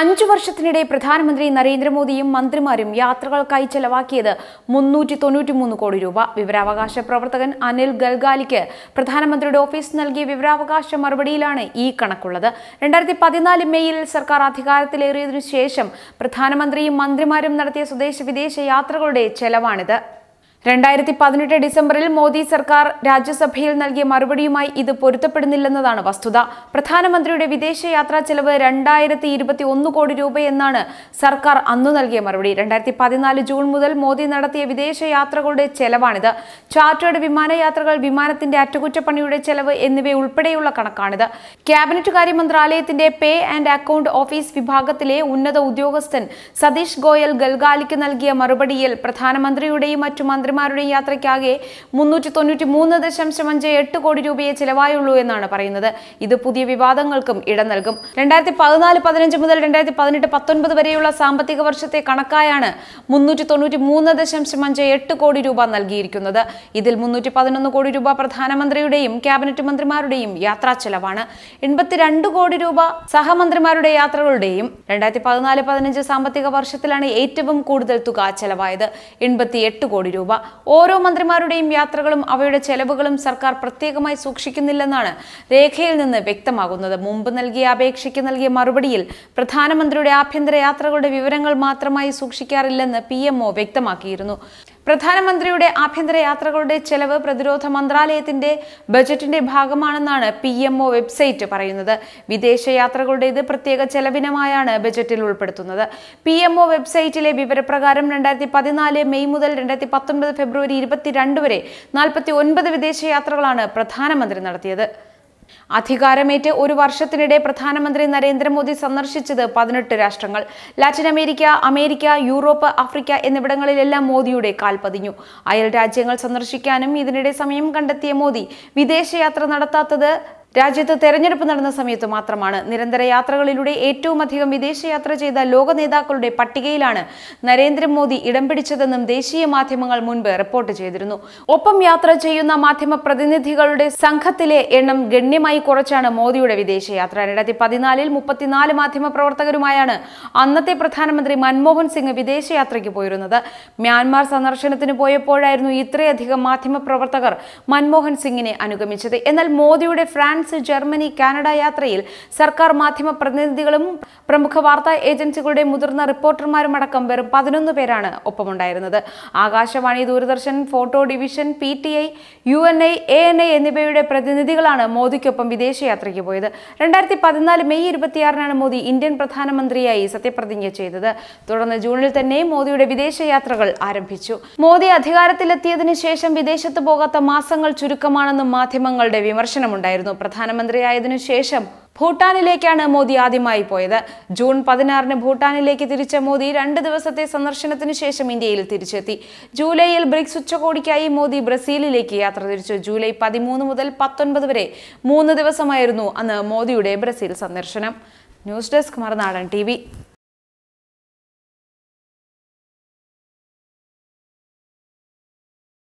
അഞ്ചു വർഷത്തിനിടെ പ്രധാനമന്ത്രി നരേന്ദ്രമോദിയും മന്ത്രിമാരും യാത്രകൾക്കായി ചെലവാക്കിയത് മുന്നൂറ്റി തൊണ്ണൂറ്റിമൂന്ന് കോടി രൂപ വിവരാവകാശ പ്രവർത്തകൻ അനിൽ ഗൽഗാലിക്ക് പ്രധാനമന്ത്രിയുടെ ഓഫീസ് നൽകിയ വിവരാവകാശ മറുപടിയിലാണ് ഈ കണക്കുള്ളത് രണ്ടായിരത്തി പതിനാല് മെയ്യിൽ സർക്കാർ അധികാരത്തിലേറിയതിനു ശേഷം പ്രധാനമന്ത്രിയും മന്ത്രിമാരും നടത്തിയ സ്വദേശ വിദേശ യാത്രകളുടെ ചെലവാണിത് രണ്ടായിരത്തി പതിനെട്ട് ഡിസംബറിൽ മോദി സർക്കാർ രാജ്യസഭയിൽ നൽകിയ മറുപടിയുമായി ഇത് പൊരുത്തപ്പെടുന്നില്ലെന്നതാണ് വസ്തുത പ്രധാനമന്ത്രിയുടെ വിദേശയാത്രാ ചെലവ് രണ്ടായിരത്തി ഇരുപത്തി ഒന്ന് കോടി രൂപയെന്നാണ് സർക്കാർ അന്നു നൽകിയ മറുപടി രണ്ടായിരത്തി പതിനാല് ജൂൺ മുതൽ മോദി നടത്തിയ വിദേശയാത്രകളുടെ ചെലവാണിത് ചാർട്ടേഡ് വിമാനയാത്രകൾ വിമാനത്തിന്റെ അറ്റകുറ്റപ്പണിയുടെ ചെലവ് എന്നിവയുൾപ്പെടെയുള്ള കണക്കാണിത് ക്യാബിനറ്റ് കാര്യ മന്ത്രാലയത്തിന്റെ പേ ആൻഡ് അക്കൌണ്ട് ഓഫീസ് വിഭാഗത്തിലെ ഉന്നത ഉദ്യോഗസ്ഥൻ സതീഷ് ഗോയൽ ഗൽഗാലിക്ക് നൽകിയ മറുപടിയിൽ പ്രധാനമന്ത്രിയുടെയും മറ്റു മന്ത്രി മന്ത്രിമാരുടെയും യാത്രയ്ക്കാകെ മുന്നൂറ്റി തൊണ്ണൂറ്റി മൂന്ന് ദശാംശം അഞ്ച് എട്ട് കോടി രൂപയെ ചിലവായുള്ളൂ എന്നാണ് പറയുന്നത് ഇത് പുതിയ വിവാദങ്ങൾക്കും ഇടം നൽകും രണ്ടായിരത്തി പതിനാല് പതിനഞ്ച് മുതൽ രണ്ടായിരത്തി പതിനെട്ട് പത്തൊൻപത് വരെയുള്ള സാമ്പത്തിക വർഷത്തെ കണക്കായാണ് മുന്നൂറ്റി തൊണ്ണൂറ്റി മൂന്ന് ദശാംശം അഞ്ച് എട്ട് കോടി രൂപ നൽകിയിരിക്കുന്നത് ഇതിൽ മുന്നൂറ്റി പതിനൊന്ന് കോടി രൂപ പ്രധാനമന്ത്രിയുടെയും ക്യാബിനറ്റ് മന്ത്രിമാരുടെയും യാത്രാ ചെലവാണ് എൺപത്തിരണ്ട് കോടി രൂപ സഹമന്ത്രിമാരുടെ യാത്രകളുടെയും രണ്ടായിരത്തി പതിനാല് പതിനഞ്ച് സാമ്പത്തിക വർഷത്തിലാണ് ഏറ്റവും കൂടുതൽ തുക ചെലവായത് എൺപത്തി എട്ട് കോടി രൂപ ഓരോ മന്ത്രിമാരുടെയും യാത്രകളും അവയുടെ ചെലവുകളും സർക്കാർ പ്രത്യേകമായി സൂക്ഷിക്കുന്നില്ലെന്നാണ് രേഖയിൽ നിന്ന് വ്യക്തമാകുന്നത് മുമ്പ് നൽകിയ അപേക്ഷയ്ക്ക് നൽകിയ മറുപടിയിൽ പ്രധാനമന്ത്രിയുടെ ആഭ്യന്തര യാത്രകളുടെ വിവരങ്ങൾ മാത്രമായി സൂക്ഷിക്കാറില്ലെന്ന് പി വ്യക്തമാക്കിയിരുന്നു പ്രധാനമന്ത്രിയുടെ ആഭ്യന്തര യാത്രകളുടെ ചെലവ് പ്രതിരോധ മന്ത്രാലയത്തിന്റെ ബജറ്റിന്റെ ഭാഗമാണെന്നാണ് പി എം വെബ്സൈറ്റ് പറയുന്നത് വിദേശ യാത്രകളുടേത് പ്രത്യേക ചെലവിനമായാണ് ബജറ്റിൽ ഉൾപ്പെടുത്തുന്നത് പി എം വെബ്സൈറ്റിലെ വിവരപ്രകാരം രണ്ടായിരത്തി പതിനാല് മെയ് മുതൽ രണ്ടായിരത്തി പത്തൊൻപത് ഫെബ്രുവരി ഇരുപത്തിരണ്ട് വരെ നാൽപ്പത്തി ഒൻപത് വിദേശയാത്രകളാണ് പ്രധാനമന്ത്രി നടത്തിയത് അധികാരമേറ്റ് ഒരു വർഷത്തിനിടെ പ്രധാനമന്ത്രി നരേന്ദ്രമോദി സന്ദർശിച്ചത് പതിനെട്ട് രാഷ്ട്രങ്ങൾ Latin America America Europe Africa എന്നിവിടങ്ങളിലെല്ലാം മോദിയുടെ കാൽപതിഞ്ഞു അയൽ രാജ്യങ്ങൾ സന്ദർശിക്കാനും ഇതിനിടെ സമയം കണ്ടെത്തിയ മോദി വിദേശയാത്ര നടത്താത്തത് രാജ്യത്ത് തെരഞ്ഞെടുപ്പ് നടന്ന സമയത്ത് മാത്രമാണ് നിരന്തര യാത്രകളിലൂടെ ഏറ്റവും അധികം വിദേശയാത്ര ചെയ്ത ലോക നേതാക്കളുടെ പട്ടികയിലാണ് നരേന്ദ്രമോദി ഇടം പിടിച്ചതെന്നും ദേശീയ മാധ്യമങ്ങൾ മുൻപ് റിപ്പോർട്ട് ചെയ്തിരുന്നു ഒപ്പം യാത്ര ചെയ്യുന്ന മാധ്യമ പ്രതിനിധികളുടെ സംഘത്തിലെ എണ്ണം ഗണ്യമായി കുറച്ചാണ് മോദിയുടെ വിദേശയാത്ര രണ്ടായിരത്തി പതിനാലിൽ മുപ്പത്തിനാല് മാധ്യമ പ്രവർത്തകരുമായാണ് അന്നത്തെ പ്രധാനമന്ത്രി മൻമോഹൻ സിംഗ് വിദേശയാത്രയ്ക്ക് പോയിരുന്നത് മ്യാൻമാർ സന്ദർശനത്തിന് പോയപ്പോഴായിരുന്നു ഇത്രയധികം മാധ്യമ പ്രവർത്തകർ മൻമോഹൻ സിംഗിനെ അനുഗമിച്ചത് എന്നാൽ മോദിയുടെ ഫ്രാൻസ് ഫ്രാൻസ് ജർമ്മനി കാനഡ യാത്രയിൽ സർക്കാർ മാധ്യമ പ്രതിനിധികളും പ്രമുഖ വാർത്താ ഏജൻസികളുടെ മുതിർന്ന റിപ്പോർട്ടർമാരും അടക്കം വെറും പതിനൊന്ന് പേരാണ് ഒപ്പമുണ്ടായിരുന്നത് Akashvani Doordarshan photo division P T I U N I A N I എന്നിവയുടെ പ്രതിനിധികളാണ് മോദിക്കൊപ്പം വിദേശയാത്രയ്ക്ക് പോയത് രണ്ടായിരത്തി പതിനാല് മെയ് ഇരുപത്തിയാറിനാണ് മോദി ഇന്ത്യൻ പ്രധാനമന്ത്രിയായി സത്യപ്രതിജ്ഞ ചെയ്തത് തുടർന്ന് ജൂണിൽ തന്നെ മോദിയുടെ വിദേശയാത്രകൾ ആരംഭിച്ചു മോദി അധികാരത്തിലെത്തിയതിനു ശേഷം വിദേശത്ത് പോകാത്ത മാസങ്ങൾ ചുരുക്കമാണെന്നും മാധ്യമങ്ങളുടെ വിമർശനമുണ്ടായിരുന്നു പ്രധാനമന്ത്രിയായതിനു ശേഷം ഭൂട്ടാനിലേക്കാണ് മോദി ആദ്യമായി പോയത് ജൂൺ പതിനാറിന് ഭൂട്ടാനിലേക്ക് തിരിച്ച മോദി രണ്ട് ദിവസത്തെ സന്ദർശനത്തിന് ശേഷം ഇന്ത്യയിൽ തിരിച്ചെത്തി ജൂലൈയിൽ ബ്രിക്സ് ഉച്ചകോടിക്കായി മോദി ബ്രസീലിലേക്ക് യാത്ര തിരിച്ചു ജൂലൈ പതിമൂന്ന് മുതൽ പത്തൊൻപത് വരെ മൂന്ന് ദിവസമായിരുന്നു അന്ന് മോദിയുടെ ബ്രസീൽ സന്ദർശനം ന്യൂസ് ഡെസ്ക് മറുനാടൻ ടി